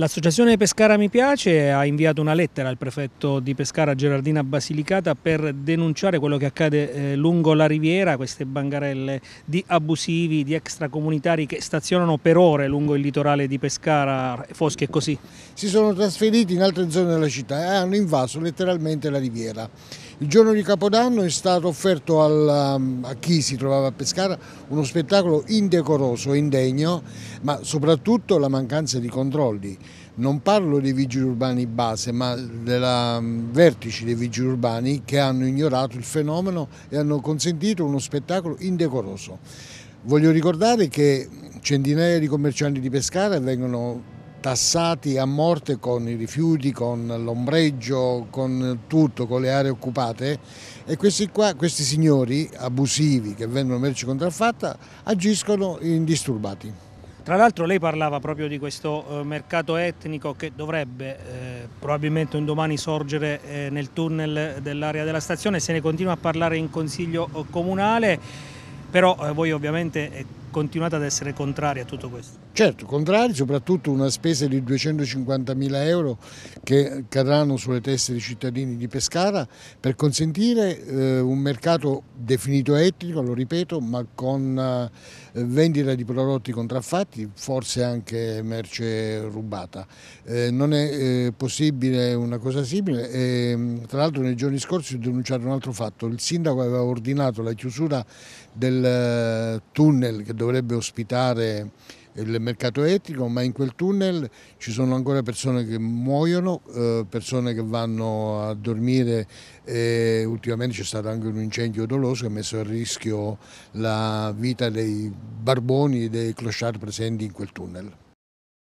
L'associazione Pescara Mi Piace ha inviato una lettera al prefetto di Pescara Gerardina Basilicata per denunciare quello che accade eh, lungo la riviera, queste bangarelle di abusivi, di extracomunitari che stazionano per ore lungo il litorale di Pescara, Foschi e così. Si sono trasferiti in altre zone della città e hanno invaso letteralmente la riviera. Il giorno di Capodanno è stato offerto al, um, a chi si trovava a Pescara uno spettacolo indecoroso, indegno, ma soprattutto la mancanza di controlli. Non parlo dei vigili urbani base, ma della um, vertici dei vigili urbani che hanno ignorato il fenomeno e hanno consentito uno spettacolo indecoroso. Voglio ricordare che centinaia di commercianti di Pescara vengono tassati a morte con i rifiuti, con l'ombreggio, con tutto, con le aree occupate e questi, qua, questi signori abusivi che vendono merci contraffatta agiscono indisturbati. Tra l'altro lei parlava proprio di questo eh, mercato etnico che dovrebbe eh, probabilmente un domani sorgere eh, nel tunnel dell'area della stazione, se ne continua a parlare in consiglio eh, comunale però eh, voi ovviamente eh, continuate ad essere contrari a tutto questo. Certo, contrari, soprattutto una spesa di 250.000 euro che cadranno sulle teste dei cittadini di Pescara per consentire eh, un mercato definito etnico, lo ripeto, ma con eh, vendita di prodotti contraffatti, forse anche merce rubata. Eh, non è eh, possibile una cosa simile. Ehm, tra l'altro nei giorni scorsi ho denunciato un altro fatto. Il sindaco aveva ordinato la chiusura del tunnel che dovrebbe ospitare il mercato etnico, ma in quel tunnel ci sono ancora persone che muoiono, eh, persone che vanno a dormire e ultimamente c'è stato anche un incendio doloso che ha messo a rischio la vita dei barboni e dei clochard presenti in quel tunnel.